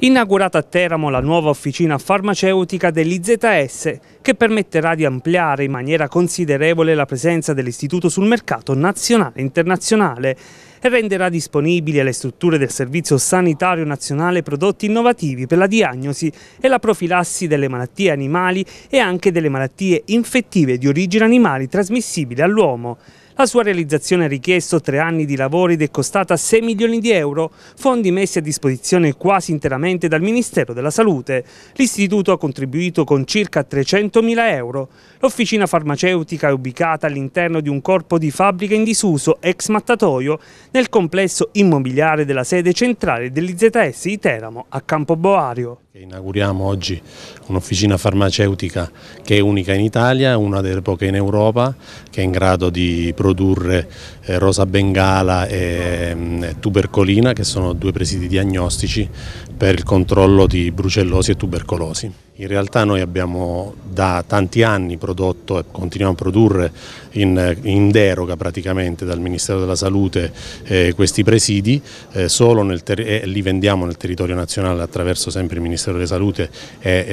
Inaugurata a Teramo la nuova officina farmaceutica dell'IZS che permetterà di ampliare in maniera considerevole la presenza dell'istituto sul mercato nazionale e internazionale e renderà disponibili alle strutture del Servizio Sanitario Nazionale prodotti innovativi per la diagnosi e la profilassi delle malattie animali e anche delle malattie infettive di origine animali trasmissibili all'uomo. La sua realizzazione ha richiesto tre anni di lavori ed è costata 6 milioni di euro, fondi messi a disposizione quasi interamente dal Ministero della Salute. L'istituto ha contribuito con circa 300 mila euro. L'officina farmaceutica è ubicata all'interno di un corpo di fabbrica in disuso, ex mattatoio, nel complesso immobiliare della sede centrale dell'IZS di Teramo, a Campoboario. Inauguriamo oggi un'officina farmaceutica che è unica in Italia, una delle poche in Europa, che è in grado di produrre produrre eh, rosa bengala e mh, mm, tubercolina che sono due presidi diagnostici per il controllo di brucellosi e tubercolosi. In realtà noi abbiamo da tanti anni prodotto e continuiamo a produrre in, in deroga praticamente dal Ministero della Salute eh, questi presidi, eh, e li vendiamo nel territorio nazionale attraverso sempre il Ministero della Salute e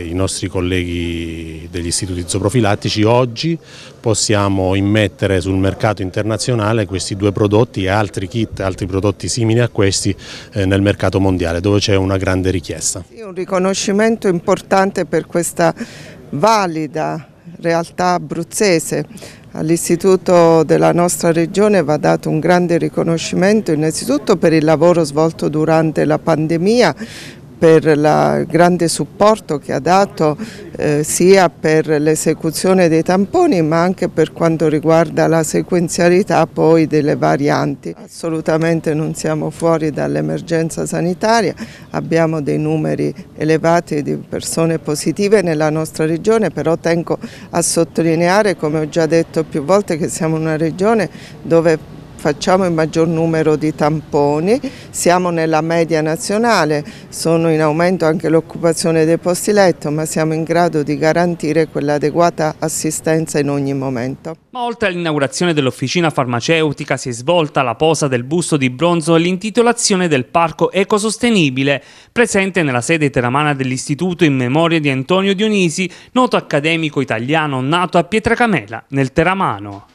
eh, i nostri colleghi degli istituti zooprofilattici. Oggi possiamo immettere sul mercato internazionale questi due prodotti e altri kit, altri prodotti simili a questi eh, nel mercato mondiale dove c'è una grande richiesta. Sì, un riconoscimento importante importante per questa valida realtà abruzzese. All'istituto della nostra regione va dato un grande riconoscimento innanzitutto per il lavoro svolto durante la pandemia, per il grande supporto che ha dato eh, sia per l'esecuzione dei tamponi ma anche per quanto riguarda la sequenzialità poi delle varianti. Assolutamente non siamo fuori dall'emergenza sanitaria, abbiamo dei numeri elevati di persone positive nella nostra regione, però tengo a sottolineare come ho già detto più volte che siamo una regione dove facciamo il maggior numero di tamponi, siamo nella media nazionale, sono in aumento anche l'occupazione dei posti letto, ma siamo in grado di garantire quell'adeguata assistenza in ogni momento. Ma oltre all'inaugurazione dell'officina farmaceutica si è svolta la posa del busto di bronzo e l'intitolazione del parco ecosostenibile, presente nella sede teramana dell'istituto in memoria di Antonio Dionisi, noto accademico italiano nato a Pietracamela, nel Teramano.